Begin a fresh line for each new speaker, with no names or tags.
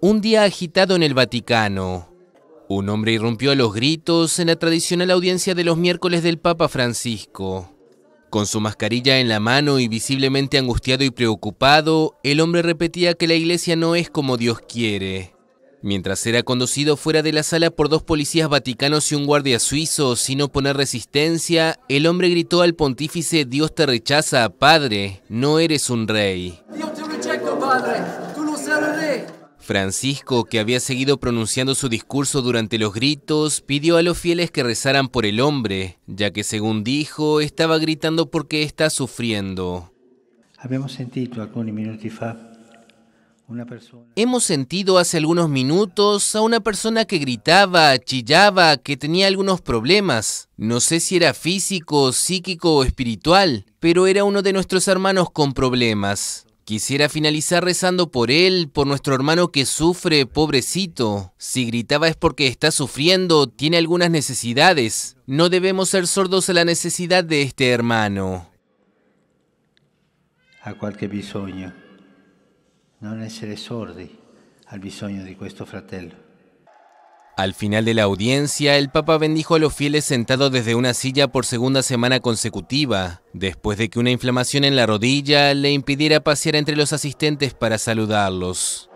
Un día agitado en el Vaticano, un hombre irrumpió a los gritos en la tradicional audiencia de los miércoles del Papa Francisco. Con su mascarilla en la mano y visiblemente angustiado y preocupado, el hombre repetía que la iglesia no es como Dios quiere. Mientras era conducido fuera de la sala por dos policías vaticanos y un guardia suizo, sin oponer resistencia, el hombre gritó al pontífice, Dios te rechaza, Padre, no eres un rey. Francisco, que había seguido pronunciando su discurso durante los gritos, pidió a los fieles que rezaran por el hombre, ya que según dijo, estaba gritando porque está sufriendo. Hemos sentido hace algunos minutos a una persona que gritaba, chillaba, que tenía algunos problemas. No sé si era físico, psíquico o espiritual, pero era uno de nuestros hermanos con problemas. Quisiera finalizar rezando por él, por nuestro hermano que sufre, pobrecito. Si gritaba es porque está sufriendo, tiene algunas necesidades. No debemos ser sordos a la necesidad de este hermano.
A cualquier bisogno. no seré sordi
al bisogno de questo fratello. Al final de la audiencia, el Papa bendijo a los fieles sentados desde una silla por segunda semana consecutiva, después de que una inflamación en la rodilla le impidiera pasear entre los asistentes para saludarlos.